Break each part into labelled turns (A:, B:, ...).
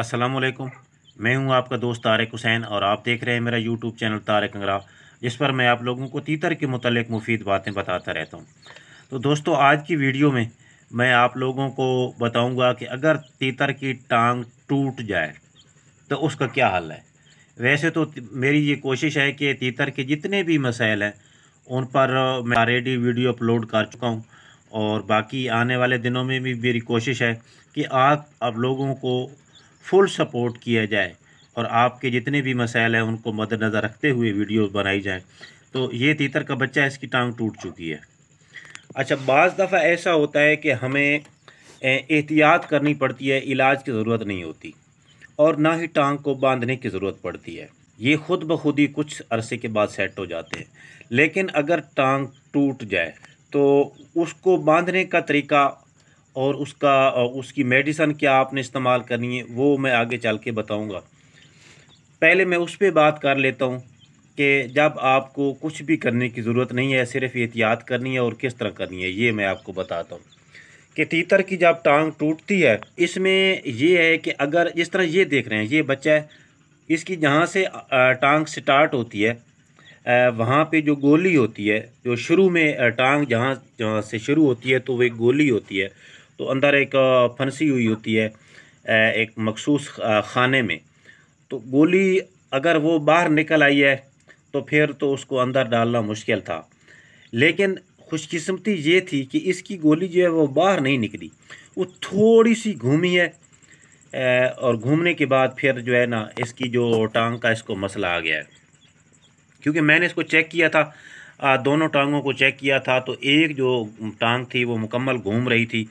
A: अस्सलाम वालेकुम मैं हूं आपका दोस्त तारक हुसैन और आप देख रहे हैं मेरा यूट्यूब चैनल तारक अंगरा जिस पर मैं आप लोगों को तीतर के मतलब मुफीद बातें बताता रहता हूं तो दोस्तों आज की वीडियो में मैं आप लोगों को बताऊंगा कि अगर तीतर की टांग टूट जाए तो उसका क्या हल है वैसे तो मेरी ये कोशिश है कि तीतर के जितने भी मसाइल हैं उन पर मैं ऑलरेडी वीडियो अपलोड कर चुका हूँ और बाकी आने वाले दिनों में भी मेरी कोशिश है कि आप अब लोगों को फुल सपोर्ट किया जाए और आपके जितने भी मसाइल हैं उनको मद्दनज़र रखते हुए वीडियो बनाई जाए तो ये तीतर का बच्चा इसकी टांग टूट चुकी है अच्छा बज़ दफ़ा ऐसा होता है कि हमें एहतियात करनी पड़ती है इलाज की ज़रूरत नहीं होती और ना ही टांग को बांधने की ज़रूरत पड़ती है ये ख़ुद ब खुद ही कुछ अरसे के बाद सेट हो जाते हैं लेकिन अगर टांग टूट जाए तो उसको बांधने का तरीका और उसका उसकी मेडिसन क्या आपने इस्तेमाल करनी है वो मैं आगे चल के बताऊँगा पहले मैं उस पर बात कर लेता हूँ कि जब आपको कुछ भी करने की ज़रूरत नहीं है सिर्फ एहतियात करनी है और किस तरह करनी है ये मैं आपको बताता हूँ कि तीतर की जब टांग टूटती है इसमें ये है कि अगर इस तरह ये देख रहे हैं ये बच्चा है इसकी जहाँ से टांग स्टार्ट होती है वहाँ पे जो गोली होती है जो शुरू में टांग जहाँ जहाँ से शुरू होती है तो वो एक गोली होती है तो अंदर एक फंसी हुई होती है एक मखसूस खाने में तो गोली अगर वो बाहर निकल आई है तो फिर तो उसको अंदर डालना मुश्किल था लेकिन खुशकिस्मती ये थी कि इसकी गोली जो है वो बाहर नहीं निकली वो थोड़ी सी घूमी है और घूमने के बाद फिर जो है ना इसकी जो टांग का इसको मसला आ गया है क्योंकि मैंने इसको चेक किया था दोनों टांगों को चेक किया था तो एक जो टांग थी वो मुकम्मल घूम रही थी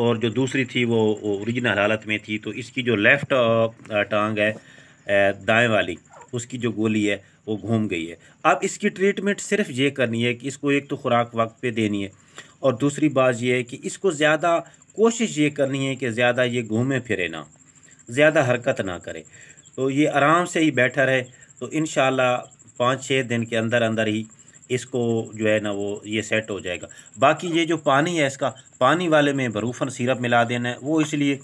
A: और जो दूसरी थी वो ओरिजिनल हालत में थी तो इसकी जो लेफ़्ट टांग है दाएं वाली उसकी जो गोली है वो घूम गई है अब इसकी ट्रीटमेंट सिर्फ ये करनी है कि इसको एक तो खुराक वक्त पे देनी है और दूसरी बात यह है कि इसको ज़्यादा कोशिश ये करनी है कि ज़्यादा ये घूमे फिरे ना ज़्यादा हरकत ना करे तो ये आराम से ही बैठा रहे तो इन शाला पाँच छः दिन के अंदर अंदर ही इसको जो है ना वो ये सेट हो जाएगा बाकी ये जो पानी है इसका पानी वाले में भरूफन सिरप मिला देना है वो इसलिए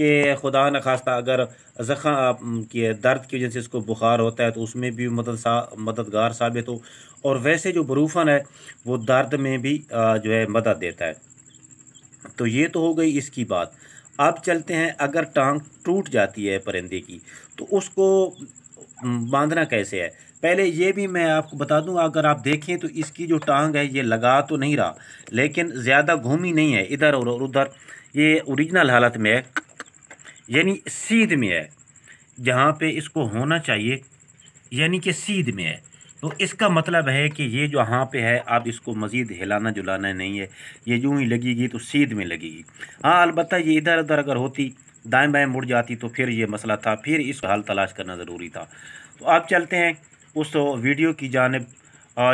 A: कि खुदा न खास्ता अगर ज़ख़म के दर्द की वजह से इसको बुखार होता है तो उसमें भी मदद सा मददगार साबित हो और वैसे जो बरूफन है वो दर्द में भी जो है मदद देता है तो ये तो हो गई इसकी बात अब चलते हैं अगर टांग टूट जाती है परिंदे की तो उसको बांधना कैसे है पहले ये भी मैं आपको बता दूं अगर आप देखें तो इसकी जो टांग है ये लगा तो नहीं रहा लेकिन ज़्यादा घूमी नहीं है इधर और उधर ये ओरिजिनल हालत में है यानी सीध में है जहाँ पे इसको होना चाहिए यानी कि सीध में है तो इसका मतलब है कि ये जो यहाँ पे है आप इसको मज़ीद हिलाना जुलाना नहीं है ये यूँ ही लगेगी तो सीध में लगेगी हाँ अलबत् ये इधर उधर अगर होती दाएँ बाएँ मुड़ जाती तो फिर ये मसला था फिर इस हल तलाश करना ज़रूरी था तो आप चलते हैं उस वीडियो की जानब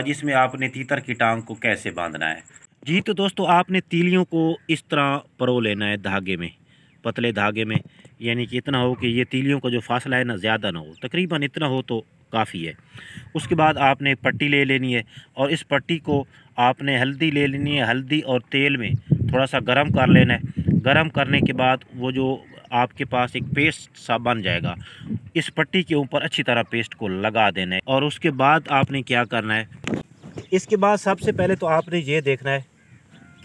A: जिसमें आपने तीतर की टांग को कैसे बांधना है जी तो दोस्तों आपने तीलियों को इस तरह परो लेना है धागे में पतले धागे में यानी कि इतना हो कि ये तीलियों का जो फासला है ना ज़्यादा ना हो तकरीबन इतना हो तो काफ़ी है उसके बाद आपने पट्टी ले लेनी है और इस पट्टी को आपने हल्दी ले लेनी है हल्दी और तेल में थोड़ा सा गर्म कर लेना है गर्म करने के बाद वो जो आपके पास एक पेस्ट सा बन जाएगा इस पट्टी के ऊपर अच्छी तरह पेस्ट को लगा देना है और उसके बाद आपने क्या करना है इसके बाद सबसे पहले तो आपने ये देखना है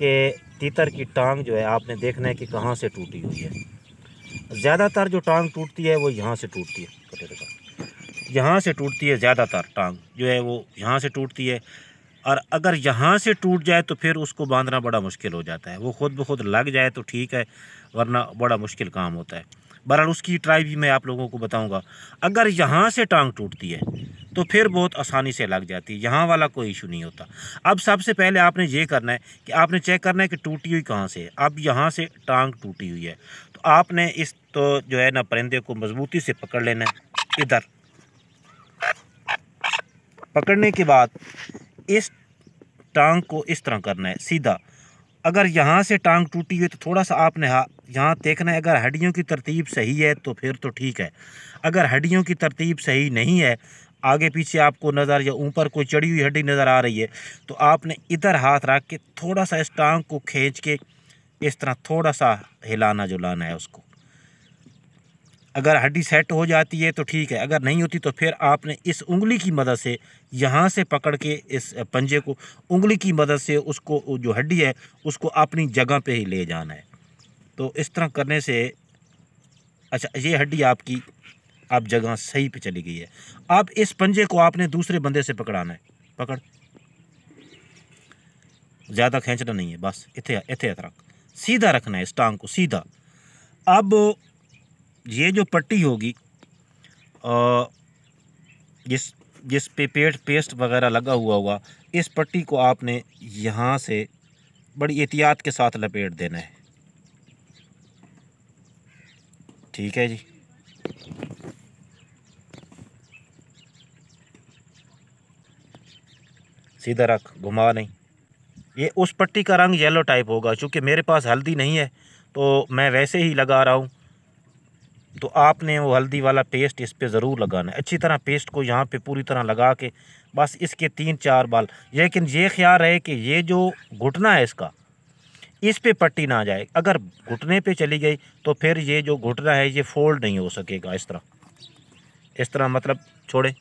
A: कि तीतर की टांग जो है आपने देखना है कि कहाँ से टूटी हुई है ज़्यादातर जो टांग टूटती है वो यहाँ से टूटती है यहाँ से टूटती है ज़्यादातर टांग जो है वो यहाँ से टूटती है और अगर यहाँ से टूट जाए तो फिर उसको बांधना बड़ा मुश्किल हो जाता है वो खुद ब खुद लग जाए तो ठीक है वरना बड़ा मुश्किल काम होता है बहरहाल उसकी ट्राई भी मैं आप लोगों को बताऊंगा अगर यहाँ से टांग टूटती है तो फिर बहुत आसानी से लग जाती है यहाँ वाला कोई इशू नहीं होता अब सबसे पहले आपने ये करना है कि आपने चेक करना है कि टूटी हुई कहाँ से अब यहाँ से टांग टूटी हुई है तो आपने इस तो जो है ना परिंदे को मजबूती से पकड़ लेना है इधर पकड़ने के बाद इस टांग को इस तरह करना है सीधा अगर यहाँ से टांग टूटी हुई तो थोड़ा सा आपने हाँ यहाँ देखना है अगर हड्डियों की तरतीब सही है तो फिर तो ठीक है अगर हड्डियों की तरतीब सही नहीं है आगे पीछे आपको नज़र या ऊपर कोई चढ़ी हुई हड्डी नज़र आ रही है तो आपने इधर हाथ रख के थोड़ा सा इस टांग को खींच के इस तरह थोड़ा सा हिलाना जुलाना है उसको अगर हड्डी सेट हो जाती है तो ठीक है अगर नहीं होती तो फिर आपने इस उंगली की मदद से यहाँ से पकड़ के इस पंजे को उंगली की मदद से उसको जो हड्डी है उसको अपनी जगह पे ही ले जाना है तो इस तरह करने से अच्छा ये हड्डी आपकी आप जगह सही पे चली गई है अब इस पंजे को आपने दूसरे बंदे से पकड़ाना है पकड़ ज़्यादा खींचना नहीं है बस इतने इतने रख सीधा रखना है इस टांग को सीधा अब ये जो पट्टी होगी जिस जिस पे पेट पेस्ट वगैरह लगा हुआ होगा इस पट्टी को आपने यहाँ से बड़ी एहतियात के साथ लपेट देना है ठीक है जी सीधा रख घुमा नहीं ये उस पट्टी का रंग येलो टाइप होगा क्योंकि मेरे पास हल्दी नहीं है तो मैं वैसे ही लगा रहा हूँ तो आपने वो हल्दी वाला पेस्ट इस पर ज़रूर लगाना है अच्छी तरह पेस्ट को यहाँ पे पूरी तरह लगा के बस इसके तीन चार बाल लेकिन ये ख्याल रहे कि ये जो घुटना है इसका इस पे पट्टी ना जाए अगर घुटने पे चली गई तो फिर ये जो घुटना है ये फोल्ड नहीं हो सकेगा इस तरह इस तरह मतलब छोड़े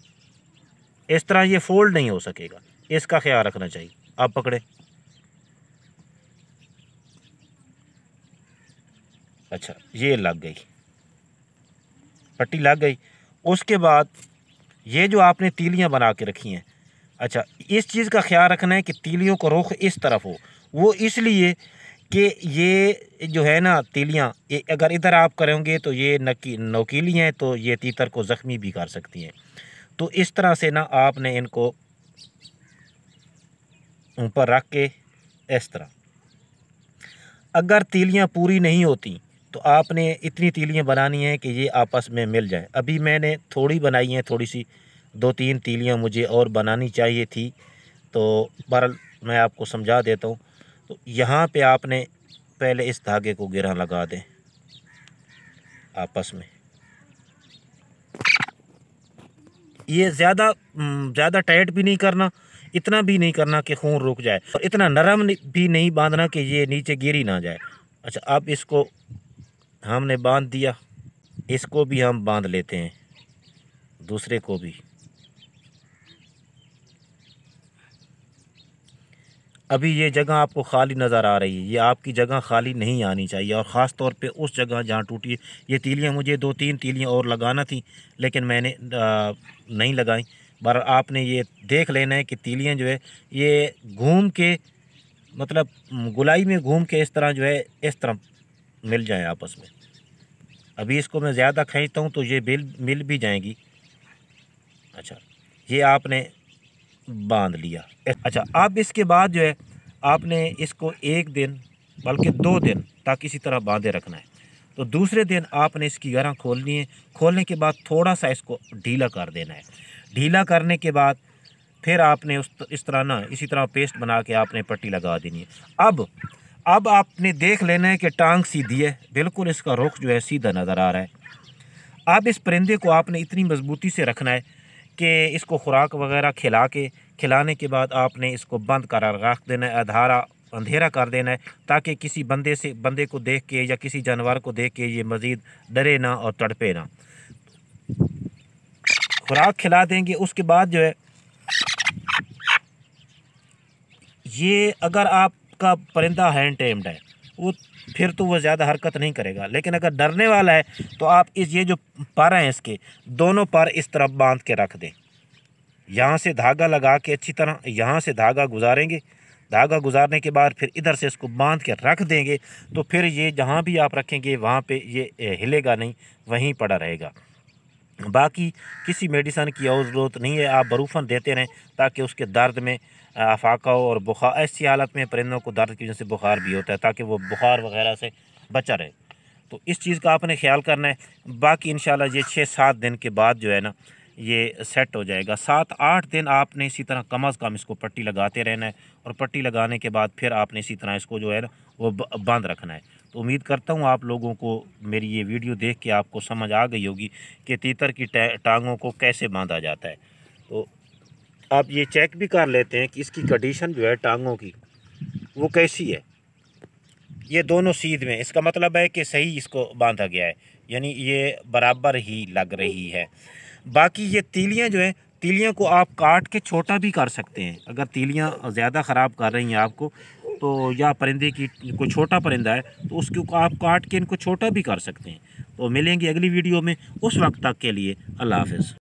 A: इस तरह ये फोल्ड नहीं हो सकेगा इसका ख्याल रखना चाहिए आप पकड़े अच्छा ये लग गई पट्टी लग गई उसके बाद ये जो आपने तीलियाँ बना के रखी हैं अच्छा इस चीज़ का ख्याल रखना है कि तीलियों का रुख इस तरफ हो वो इसलिए कि ये जो है ना तीलियाँ अगर इधर आप करेंगे तो ये नकी नौकीली हैं तो ये तीतर को ज़ख्मी भी कर सकती हैं तो इस तरह से ना आपने इनको ऊपर रख के इस तरह अगर तीलियाँ पूरी नहीं होती तो आपने इतनी तीलियाँ बनानी हैं कि ये आपस में मिल जाएँ अभी मैंने थोड़ी बनाई हैं थोड़ी सी दो तीन तीलियाँ मुझे और बनानी चाहिए थी तो बहर मैं आपको समझा देता हूँ तो यहाँ पे आपने पहले इस धागे को गिरा लगा दें आपस में ये ज़्यादा ज़्यादा टाइट भी नहीं करना इतना भी नहीं करना कि खून रुक जाए और इतना नरम भी नहीं बांधना कि ये नीचे गिरी ना जाए अच्छा अब इसको हमने बांध दिया इसको भी हम बांध लेते हैं दूसरे को भी अभी ये जगह आपको खाली नज़र आ रही है ये आपकी जगह खाली नहीं आनी चाहिए और ख़ास तौर पे उस जगह जहाँ टूटी है ये तीलियाँ मुझे दो तीन तीलियाँ और लगाना थी लेकिन मैंने आ, नहीं लगाई पर आपने ये देख लेना है कि तीलियाँ जो है ये घूम के मतलब गुलाई में घूम के इस तरह जो है इस तरह मिल जाएं आपस में अभी इसको मैं ज़्यादा खींचता हूँ तो ये बिल मिल भी जाएंगी अच्छा ये आपने बांध लिया अच्छा अब इसके बाद जो है आपने इसको एक दिन बल्कि दो दिन तक इसी तरह बांधे रखना है तो दूसरे दिन आपने इसकी गरह खोलनी है खोलने के बाद थोड़ा सा इसको ढीला कर देना है ढीला करने के बाद फिर आपने उस इस तरह ना इसी तरह पेस्ट बना के आपने पट्टी लगा देनी है अब अब आपने देख लेना है कि टांग सीधी है बिल्कुल इसका रुख जो है सीधा नज़र आ रहा है अब इस परिंदे को आपने इतनी मज़बूती से रखना है कि इसको खुराक वगैरह खिला के खिलाने के बाद आपने इसको बंद करा रख देना है अधारा अंधेरा कर देना है ताकि किसी बंदे से बंदे को देख के या किसी जानवर को देख के ये मज़ीद डरे ना और तड़पे ना खुराक खिला देंगे उसके बाद जो है ये अगर आप आपका परिंदा हैंड टेम्ड है वो फिर तो वो ज़्यादा हरकत नहीं करेगा लेकिन अगर डरने वाला है तो आप इस ये जो पर हैं इसके दोनों पर इस तरफ बांध के रख दें यहाँ से धागा लगा के अच्छी तरह यहाँ से धागा गुजारेंगे धागा गुजारने के बाद फिर इधर से इसको बांध के रख देंगे तो फिर ये जहाँ भी आप रखेंगे वहाँ पे ये हिलेगा नहीं वहीं पड़ा रहेगा बाकी किसी मेडिसन की और ज़रूरत नहीं है आप बरूफन देते रहें ताकि उसके दर्द में अफाका और बुखार ऐसी हालत में परिंदों को दर्द की वजह से बुखार भी होता है ताकि वो बुखार वगैरह से बचा रहे तो इस चीज़ का आपने ख्याल करना है बाकी इन ये छः सात दिन के बाद जो है ना ये सेट हो जाएगा सात आठ दिन आपने इसी तरह कम अज़ कम इसको पट्टी लगाते रहना है और पट्टी लगाने के बाद फिर आपने इसी तरह इसको जो है ना वो बंद रखना है तो उम्मीद करता हूँ आप लोगों को मेरी ये वीडियो देख के आपको समझ आ गई होगी कि तीतर की टांगों को कैसे बांधा जाता है तो आप ये चेक भी कर लेते हैं कि इसकी कंडीशन जो है टांगों की वो कैसी है ये दोनों सीध में इसका मतलब है कि सही इसको बांधा गया है यानी ये बराबर ही लग रही है बाकी ये तीलियाँ जो हैं तीलियाँ को आप काट के छोटा भी कर सकते हैं अगर तीलियाँ ज़्यादा ख़राब कर रही हैं आपको तो या परिंदे की कोई छोटा परिंदा है तो उसके आप काट के इनको छोटा भी कर सकते हैं तो मिलेंगे अगली वीडियो में उस वक्त तक के लिए अल्लाह हाफ